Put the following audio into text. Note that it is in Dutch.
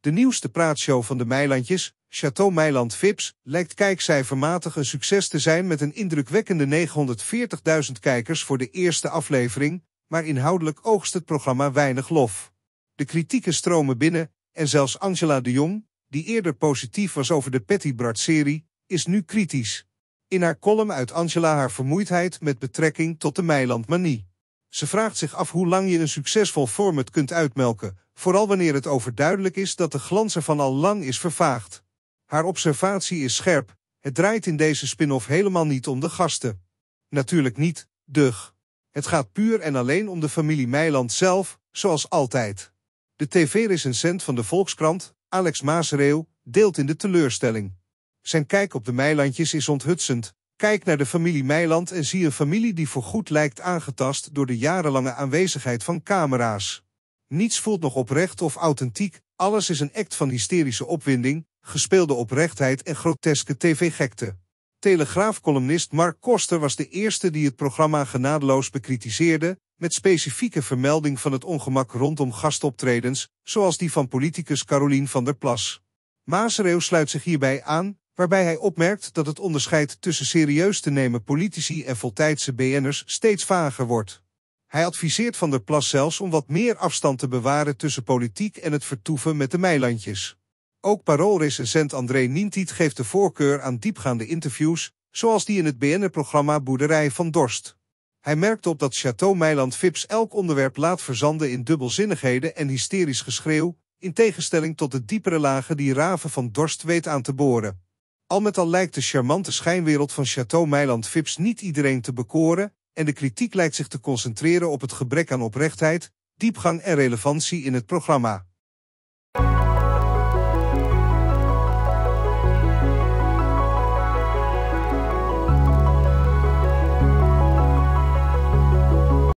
De nieuwste praatshow van de Meilandjes, Chateau Meiland Vips, lijkt kijkcijfermatig een succes te zijn met een indrukwekkende 940.000 kijkers voor de eerste aflevering, maar inhoudelijk oogst het programma weinig lof. De kritieken stromen binnen en zelfs Angela de Jong, die eerder positief was over de Petty Bart-serie, is nu kritisch. In haar column uit Angela haar vermoeidheid met betrekking tot de Meilandmanie. Ze vraagt zich af hoe lang je een succesvol format kunt uitmelken, vooral wanneer het overduidelijk is dat de glans ervan al lang is vervaagd. Haar observatie is scherp, het draait in deze spin-off helemaal niet om de gasten. Natuurlijk niet, dug. Het gaat puur en alleen om de familie Meiland zelf, zoals altijd. De tv-recensent van de Volkskrant, Alex Maasreeuw, deelt in de teleurstelling. Zijn kijk op de Meilandjes is onthutsend, Kijk naar de familie Meiland en zie een familie die voorgoed lijkt aangetast door de jarenlange aanwezigheid van camera's. Niets voelt nog oprecht of authentiek, alles is een act van hysterische opwinding, gespeelde oprechtheid en groteske tv-gekte. Telegraafcolumnist Mark Koster was de eerste die het programma genadeloos bekritiseerde, met specifieke vermelding van het ongemak rondom gastoptredens, zoals die van politicus Carolien van der Plas. Maasreeuw sluit zich hierbij aan, waarbij hij opmerkt dat het onderscheid tussen serieus te nemen politici en voltijdse BN'ers steeds vager wordt. Hij adviseert Van der Plas zelfs om wat meer afstand te bewaren tussen politiek en het vertoeven met de meilandjes. Ook paroolrecensent André Nientiet geeft de voorkeur aan diepgaande interviews, zoals die in het bn programma Boerderij van Dorst. Hij merkt op dat Chateau Meiland Vips elk onderwerp laat verzanden in dubbelzinnigheden en hysterisch geschreeuw, in tegenstelling tot de diepere lagen die Raven van Dorst weet aan te boren. Al met al lijkt de charmante schijnwereld van Chateau Meiland Vips niet iedereen te bekoren en de kritiek lijkt zich te concentreren op het gebrek aan oprechtheid, diepgang en relevantie in het programma.